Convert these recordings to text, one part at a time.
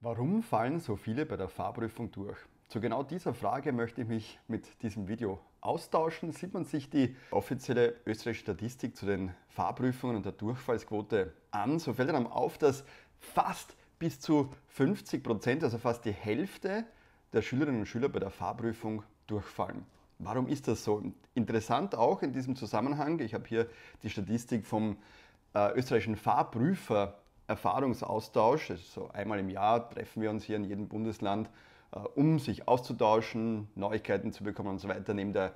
Warum fallen so viele bei der Fahrprüfung durch? Zu genau dieser Frage möchte ich mich mit diesem Video austauschen. Sieht man sich die offizielle österreichische Statistik zu den Fahrprüfungen und der Durchfallsquote an, so fällt einem auf, dass fast bis zu 50 Prozent, also fast die Hälfte der Schülerinnen und Schüler bei der Fahrprüfung durchfallen. Warum ist das so? Interessant auch in diesem Zusammenhang, ich habe hier die Statistik vom äh, österreichischen Fahrprüfer Erfahrungsaustausch. Also einmal im Jahr treffen wir uns hier in jedem Bundesland, äh, um sich auszutauschen, Neuigkeiten zu bekommen und so weiter, neben der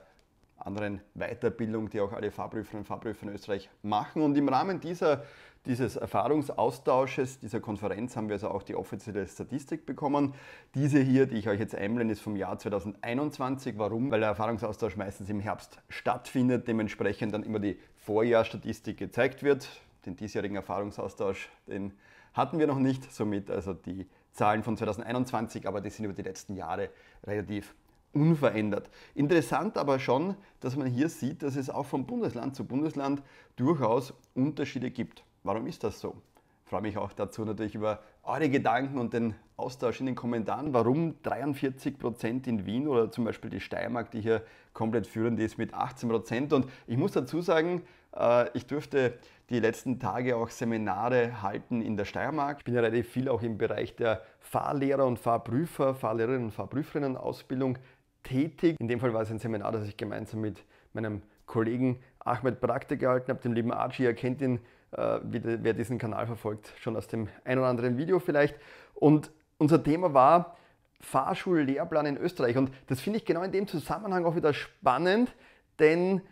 anderen Weiterbildung, die auch alle Fahrprüferinnen und Fahrprüfer in Österreich machen. Und im Rahmen dieser, dieses Erfahrungsaustausches, dieser Konferenz, haben wir also auch die offizielle Statistik bekommen. Diese hier, die ich euch jetzt einblende, ist vom Jahr 2021. Warum? Weil der Erfahrungsaustausch meistens im Herbst stattfindet, dementsprechend dann immer die Vorjahrstatistik gezeigt wird den diesjährigen Erfahrungsaustausch, den hatten wir noch nicht, somit also die Zahlen von 2021, aber die sind über die letzten Jahre relativ unverändert. Interessant aber schon, dass man hier sieht, dass es auch von Bundesland zu Bundesland durchaus Unterschiede gibt. Warum ist das so? Ich freue mich auch dazu natürlich über eure Gedanken und den Austausch in den Kommentaren, warum 43% Prozent in Wien oder zum Beispiel die Steiermark, die hier komplett führend ist mit 18%. Prozent. Und ich muss dazu sagen, äh, ich durfte die letzten Tage auch Seminare halten in der Steiermark. Ich bin ja relativ viel auch im Bereich der Fahrlehrer und Fahrprüfer, Fahrlehrerinnen und Fahrprüferinnen Ausbildung tätig. In dem Fall war es ein Seminar, das ich gemeinsam mit meinem Kollegen Ahmed Brakte gehalten habe, dem lieben Archie. Ihr kennt ihn, äh, wer diesen Kanal verfolgt, schon aus dem ein oder anderen Video vielleicht. Und unser Thema war Fahrschullehrplan in Österreich. Und das finde ich genau in dem Zusammenhang auch wieder spannend, denn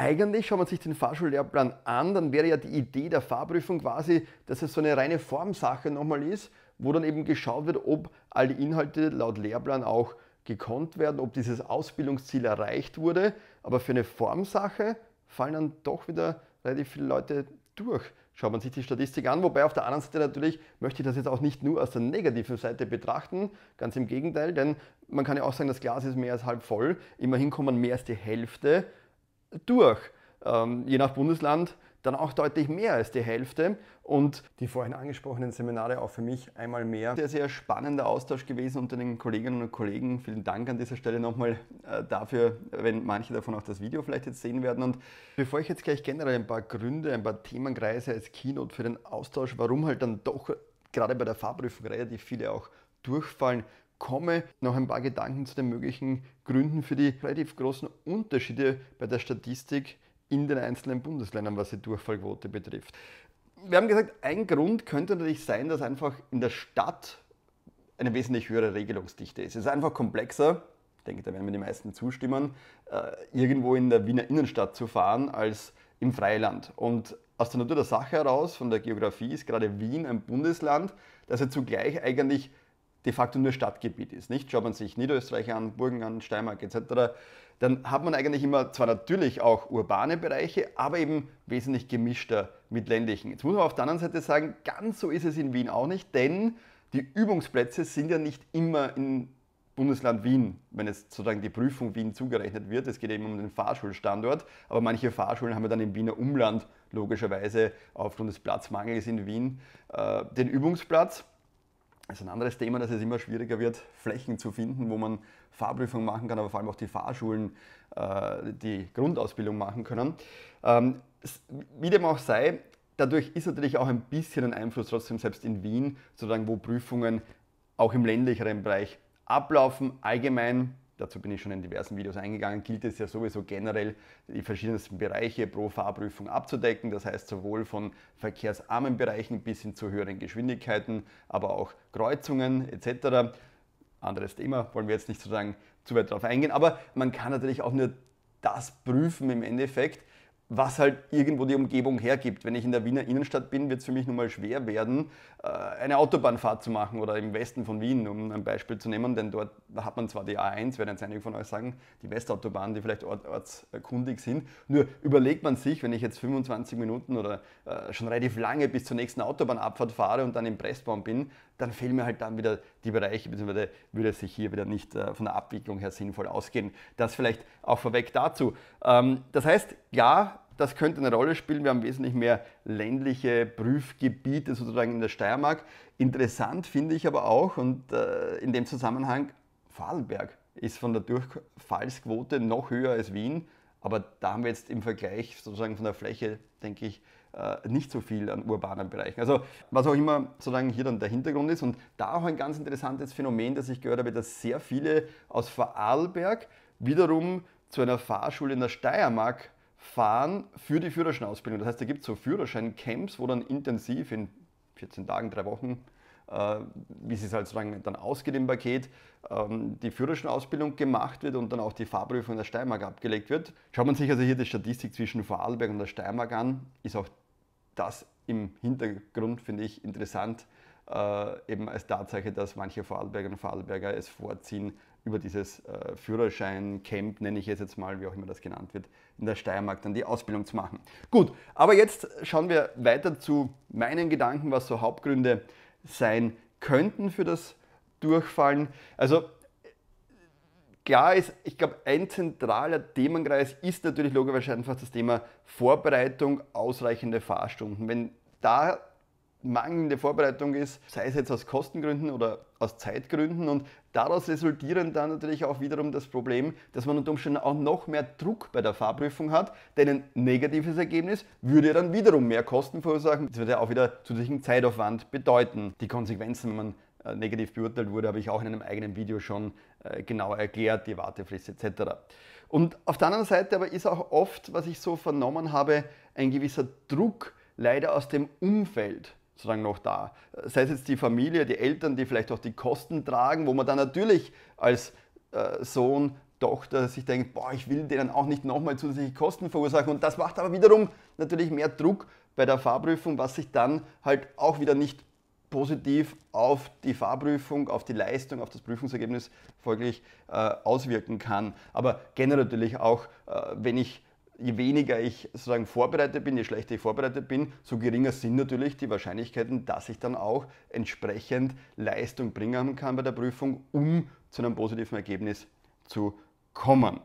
eigentlich schaut man sich den Fahrschullehrplan an, dann wäre ja die Idee der Fahrprüfung quasi, dass es so eine reine Formsache nochmal ist, wo dann eben geschaut wird, ob alle Inhalte laut Lehrplan auch gekonnt werden, ob dieses Ausbildungsziel erreicht wurde. Aber für eine Formsache fallen dann doch wieder relativ viele Leute durch. Schaut man sich die Statistik an, wobei auf der anderen Seite natürlich möchte ich das jetzt auch nicht nur aus der negativen Seite betrachten, ganz im Gegenteil, denn man kann ja auch sagen, das Glas ist mehr als halb voll, immerhin kommen mehr als die Hälfte durch. Ähm, je nach Bundesland dann auch deutlich mehr als die Hälfte. Und die vorhin angesprochenen Seminare auch für mich einmal mehr. Sehr, sehr spannender Austausch gewesen unter den Kolleginnen und Kollegen. Vielen Dank an dieser Stelle nochmal äh, dafür, wenn manche davon auch das Video vielleicht jetzt sehen werden. Und bevor ich jetzt gleich generell ein paar Gründe, ein paar Themenkreise als Keynote für den Austausch, warum halt dann doch gerade bei der Fahrprüfung relativ viele auch durchfallen, komme, noch ein paar Gedanken zu den möglichen Gründen für die relativ großen Unterschiede bei der Statistik in den einzelnen Bundesländern, was die Durchfallquote betrifft. Wir haben gesagt, ein Grund könnte natürlich sein, dass einfach in der Stadt eine wesentlich höhere Regelungsdichte ist. Es ist einfach komplexer, ich denke, da werden mir die meisten zustimmen, äh, irgendwo in der Wiener Innenstadt zu fahren als im Freiland. Und aus der Natur der Sache heraus, von der Geografie, ist gerade Wien ein Bundesland, das ja zugleich eigentlich de facto nur Stadtgebiet ist. Nicht? Schaut man sich Niederösterreich an, Burgen an, Steiermark etc., dann hat man eigentlich immer zwar natürlich auch urbane Bereiche, aber eben wesentlich gemischter mit ländlichen. Jetzt muss man auf der anderen Seite sagen, ganz so ist es in Wien auch nicht, denn die Übungsplätze sind ja nicht immer im Bundesland Wien, wenn jetzt sozusagen die Prüfung Wien zugerechnet wird. Es geht eben um den Fahrschulstandort, aber manche Fahrschulen haben ja dann im Wiener Umland logischerweise aufgrund des Platzmangels in Wien äh, den Übungsplatz. Das ist ein anderes Thema, dass es immer schwieriger wird, Flächen zu finden, wo man Fahrprüfungen machen kann, aber vor allem auch die Fahrschulen äh, die Grundausbildung machen können. Ähm, wie dem auch sei, dadurch ist natürlich auch ein bisschen ein Einfluss trotzdem selbst in Wien, sozusagen wo Prüfungen auch im ländlicheren Bereich ablaufen. Allgemein dazu bin ich schon in diversen Videos eingegangen, gilt es ja sowieso generell, die verschiedensten Bereiche pro Fahrprüfung abzudecken. Das heißt sowohl von verkehrsarmen Bereichen bis hin zu höheren Geschwindigkeiten, aber auch Kreuzungen etc. Anderes Thema, wollen wir jetzt nicht sozusagen zu weit darauf eingehen, aber man kann natürlich auch nur das prüfen im Endeffekt, was halt irgendwo die Umgebung hergibt. Wenn ich in der Wiener Innenstadt bin, wird es für mich nun mal schwer werden, äh, eine Autobahnfahrt zu machen oder im Westen von Wien, um ein Beispiel zu nehmen, denn dort hat man zwar die A1, werden jetzt einige von euch sagen, die Westautobahn, die vielleicht ort ortskundig sind. Nur überlegt man sich, wenn ich jetzt 25 Minuten oder äh, schon relativ lange bis zur nächsten Autobahnabfahrt fahre und dann im Pressbaum bin, dann fehlen mir halt dann wieder die Bereiche, beziehungsweise würde es sich hier wieder nicht äh, von der Abwicklung her sinnvoll ausgehen. Das vielleicht auch vorweg dazu. Ähm, das heißt, ja, das könnte eine Rolle spielen. Wir haben wesentlich mehr ländliche Prüfgebiete sozusagen in der Steiermark. Interessant finde ich aber auch und äh, in dem Zusammenhang, Vorarlberg ist von der Durchfallsquote noch höher als Wien, aber da haben wir jetzt im Vergleich sozusagen von der Fläche, denke ich, äh, nicht so viel an urbanen Bereichen. Also was auch immer sozusagen hier dann der Hintergrund ist und da auch ein ganz interessantes Phänomen, das ich gehört habe, dass sehr viele aus Vorarlberg wiederum zu einer Fahrschule in der Steiermark fahren für die Führerscheinausbildung. Das heißt, da gibt es so Führerscheincamps, wo dann intensiv in 14 Tagen, drei Wochen, äh, wie es halt sozusagen dann ausgeht im Paket, ähm, die Führerscheinausbildung gemacht wird und dann auch die Fahrprüfung in der Steiermark abgelegt wird. Schaut man sich also hier die Statistik zwischen Vorarlberg und der Steiermark an, ist auch das im Hintergrund finde ich interessant, äh, eben als Tatsache, dass manche Vorarlbergerinnen und Vorarlberger es vorziehen, über dieses äh, Führerschein-Camp, nenne ich es jetzt mal, wie auch immer das genannt wird, in der Steiermark dann die Ausbildung zu machen. Gut, aber jetzt schauen wir weiter zu meinen Gedanken, was so Hauptgründe sein könnten für das Durchfallen. Also klar ist, ich glaube, ein zentraler Themenkreis ist natürlich logischerweise einfach das Thema Vorbereitung, ausreichende Fahrstunden. Wenn da mangelnde Vorbereitung ist, sei es jetzt aus Kostengründen oder aus Zeitgründen. Und daraus resultieren dann natürlich auch wiederum das Problem, dass man unter Umständen auch noch mehr Druck bei der Fahrprüfung hat, denn ein negatives Ergebnis würde dann wiederum mehr Kosten verursachen. Das würde ja auch wieder zusätzlichen Zeitaufwand bedeuten. Die Konsequenzen, wenn man äh, negativ beurteilt wurde, habe ich auch in einem eigenen Video schon äh, genauer erklärt, die Wartefrist etc. Und auf der anderen Seite aber ist auch oft, was ich so vernommen habe, ein gewisser Druck leider aus dem Umfeld sozusagen noch da. Äh, sei es jetzt die Familie, die Eltern, die vielleicht auch die Kosten tragen, wo man dann natürlich als Sohn, Tochter sich denkt, boah, ich will denen auch nicht nochmal zusätzliche Kosten verursachen. Und das macht aber wiederum natürlich mehr Druck bei der Fahrprüfung, was sich dann halt auch wieder nicht positiv auf die Fahrprüfung, auf die Leistung, auf das Prüfungsergebnis folglich äh, auswirken kann. Aber generell natürlich auch, äh, wenn ich je weniger ich sozusagen vorbereitet bin, je schlechter ich vorbereitet bin, so geringer sind natürlich die Wahrscheinlichkeiten, dass ich dann auch entsprechend Leistung bringen kann bei der Prüfung, um zu einem positiven Ergebnis zu kommen.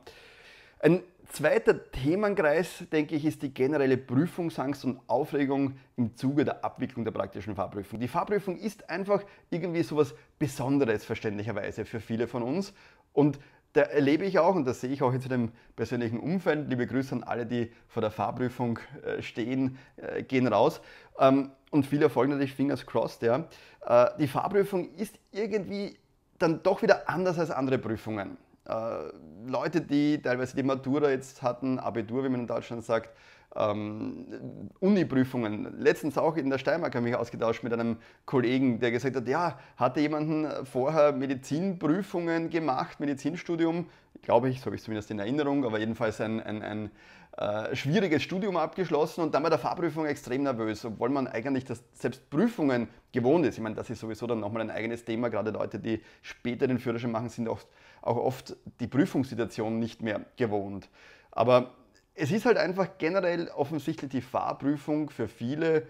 Ein zweiter Themenkreis, denke ich, ist die generelle Prüfungsangst und Aufregung im Zuge der Abwicklung der praktischen Fahrprüfung. Die Fahrprüfung ist einfach irgendwie so etwas Besonderes, verständlicherweise, für viele von uns. Und da erlebe ich auch, und das sehe ich auch jetzt in dem persönlichen Umfeld, liebe Grüße an alle, die vor der Fahrprüfung äh, stehen, äh, gehen raus. Ähm, und viele folgen natürlich fingers crossed. Ja. Äh, die Fahrprüfung ist irgendwie dann doch wieder anders als andere Prüfungen. Äh, Leute, die teilweise die Matura jetzt hatten, Abitur, wie man in Deutschland sagt, ähm, Uni-Prüfungen. Letztens auch in der Steiermark habe ich mich ausgetauscht mit einem Kollegen, der gesagt hat, ja, hatte jemanden vorher Medizinprüfungen gemacht, Medizinstudium, glaube ich, so habe ich es zumindest in Erinnerung, aber jedenfalls ein, ein, ein äh, schwieriges Studium abgeschlossen und dann bei der Fahrprüfung extrem nervös, obwohl man eigentlich das selbst Prüfungen gewohnt ist. Ich meine, das ist sowieso dann nochmal ein eigenes Thema, gerade Leute, die später den Führerschein machen, sind oft auch oft die Prüfungssituation nicht mehr gewohnt. Aber es ist halt einfach generell offensichtlich die Fahrprüfung für viele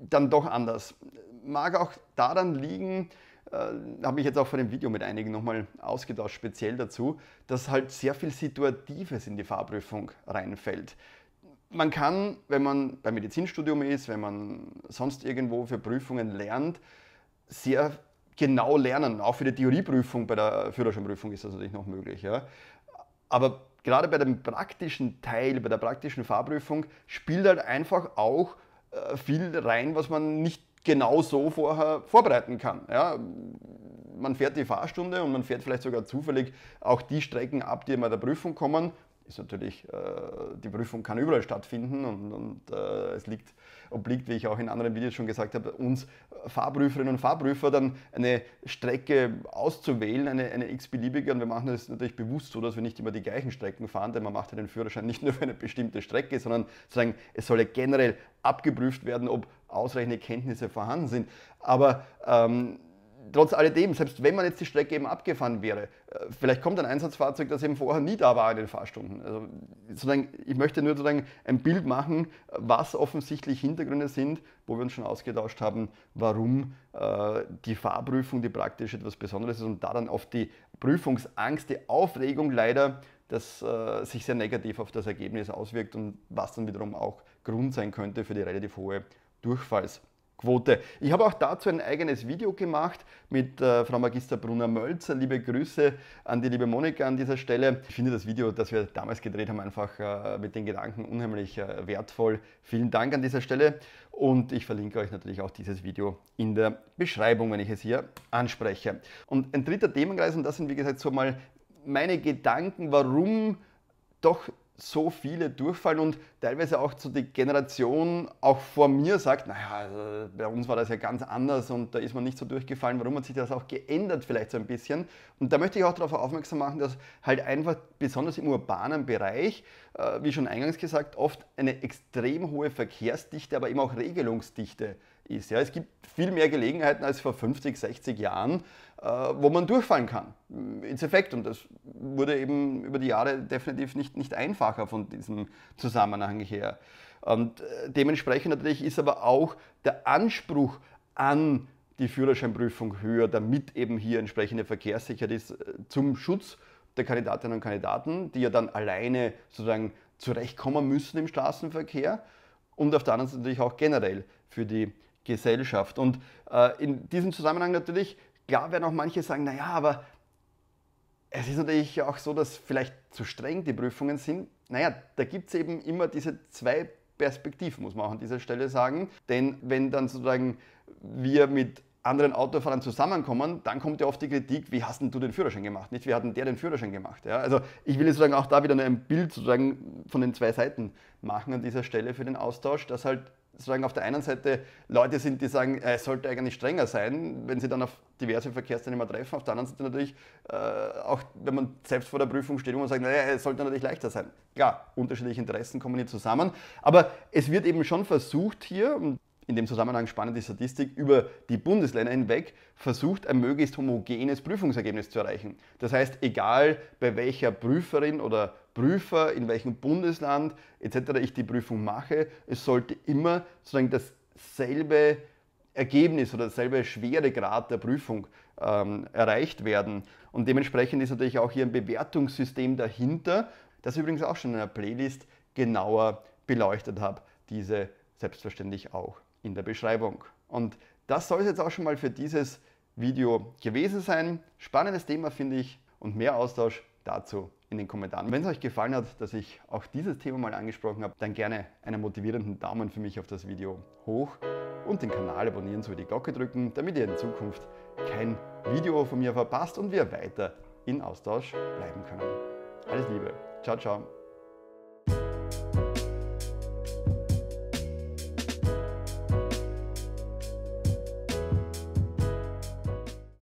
dann doch anders. Mag auch daran liegen, äh, habe ich jetzt auch vor dem Video mit einigen nochmal ausgetauscht, speziell dazu, dass halt sehr viel Situatives in die Fahrprüfung reinfällt. Man kann, wenn man beim Medizinstudium ist, wenn man sonst irgendwo für Prüfungen lernt, sehr genau lernen. Auch für die Theorieprüfung bei der Führerscheinprüfung ist das natürlich noch möglich. Ja. Aber gerade bei dem praktischen Teil, bei der praktischen Fahrprüfung, spielt halt einfach auch äh, viel rein, was man nicht genau so vorher vorbereiten kann. Ja, man fährt die Fahrstunde und man fährt vielleicht sogar zufällig auch die Strecken ab, die mal der Prüfung kommen ist natürlich, äh, die Prüfung kann überall stattfinden und, und äh, es liegt, obliegt, wie ich auch in anderen Videos schon gesagt habe, uns Fahrprüferinnen und Fahrprüfer dann eine Strecke auszuwählen, eine, eine x-beliebige. Und wir machen das natürlich bewusst so, dass wir nicht immer die gleichen Strecken fahren, denn man macht ja den Führerschein nicht nur für eine bestimmte Strecke, sondern sozusagen, es soll ja generell abgeprüft werden, ob ausreichende Kenntnisse vorhanden sind. Aber ähm, trotz alledem, selbst wenn man jetzt die Strecke eben abgefahren wäre, äh, vielleicht kommt ein Einsatzfahrzeug, das eben vorher nie da war in den Fahrstunden. Also ich möchte nur sozusagen ein Bild machen, was offensichtlich Hintergründe sind, wo wir uns schon ausgetauscht haben, warum äh, die Fahrprüfung, die praktisch etwas Besonderes ist und da dann auf die Prüfungsangst, die Aufregung leider, das äh, sich sehr negativ auf das Ergebnis auswirkt und was dann wiederum auch Grund sein könnte für die relativ hohe Durchfalls. Quote. Ich habe auch dazu ein eigenes Video gemacht mit äh, Frau Magister Brunner Mölzer. Liebe Grüße an die liebe Monika an dieser Stelle. Ich finde das Video, das wir damals gedreht haben, einfach äh, mit den Gedanken unheimlich äh, wertvoll. Vielen Dank an dieser Stelle und ich verlinke euch natürlich auch dieses Video in der Beschreibung, wenn ich es hier anspreche. Und ein dritter Themenkreis und das sind wie gesagt so mal meine Gedanken, warum doch so viele durchfallen und teilweise auch zu so die Generation auch vor mir sagt, naja, also bei uns war das ja ganz anders und da ist man nicht so durchgefallen, warum hat sich das auch geändert vielleicht so ein bisschen. Und da möchte ich auch darauf aufmerksam machen, dass halt einfach besonders im urbanen Bereich, äh, wie schon eingangs gesagt, oft eine extrem hohe Verkehrsdichte, aber eben auch Regelungsdichte ist. Ja, es gibt viel mehr Gelegenheiten als vor 50, 60 Jahren, äh, wo man durchfallen kann. Äh, ins Effekt. Und das wurde eben über die Jahre definitiv nicht, nicht einfacher von diesem Zusammenhang her. Und äh, dementsprechend natürlich ist aber auch der Anspruch an die Führerscheinprüfung höher, damit eben hier entsprechende Verkehrssicherheit ist äh, zum Schutz der Kandidatinnen und Kandidaten, die ja dann alleine sozusagen zurechtkommen müssen im Straßenverkehr und auf der anderen Seite natürlich auch generell für die Gesellschaft. Und äh, in diesem Zusammenhang natürlich, klar werden auch manche sagen, naja, aber es ist natürlich auch so, dass vielleicht zu streng die Prüfungen sind. Naja, da gibt es eben immer diese zwei Perspektiven, muss man auch an dieser Stelle sagen. Denn wenn dann sozusagen wir mit anderen Autofahrern zusammenkommen, dann kommt ja oft die Kritik, wie hast denn du den Führerschein gemacht? Nicht, wie hat denn der den Führerschein gemacht? Ja, also ich will jetzt sozusagen auch da wieder ein Bild sozusagen von den zwei Seiten machen an dieser Stelle für den Austausch, dass halt sozusagen auf der einen Seite Leute sind, die sagen, äh, es sollte eigentlich strenger sein, wenn sie dann auf diverse Verkehrsteilnehmer treffen. Auf der anderen Seite natürlich, äh, auch wenn man selbst vor der Prüfung steht, wo man sagt, naja, es sollte natürlich leichter sein. Klar, unterschiedliche Interessen kommen hier zusammen, aber es wird eben schon versucht hier, und in dem Zusammenhang spannende Statistik, über die Bundesländer hinweg versucht, ein möglichst homogenes Prüfungsergebnis zu erreichen. Das heißt, egal bei welcher Prüferin oder Prüfer, in welchem Bundesland etc. ich die Prüfung mache, es sollte immer sozusagen dasselbe Ergebnis oder dasselbe Schweregrad der Prüfung ähm, erreicht werden. Und dementsprechend ist natürlich auch hier ein Bewertungssystem dahinter, das übrigens auch schon in einer Playlist genauer beleuchtet habe, diese selbstverständlich auch in der Beschreibung. Und das soll es jetzt auch schon mal für dieses Video gewesen sein. Spannendes Thema finde ich und mehr Austausch dazu in den Kommentaren. Wenn es euch gefallen hat, dass ich auch dieses Thema mal angesprochen habe, dann gerne einen motivierenden Daumen für mich auf das Video hoch und den Kanal abonnieren sowie die Glocke drücken, damit ihr in Zukunft kein Video von mir verpasst und wir weiter in Austausch bleiben können. Alles Liebe, ciao, ciao.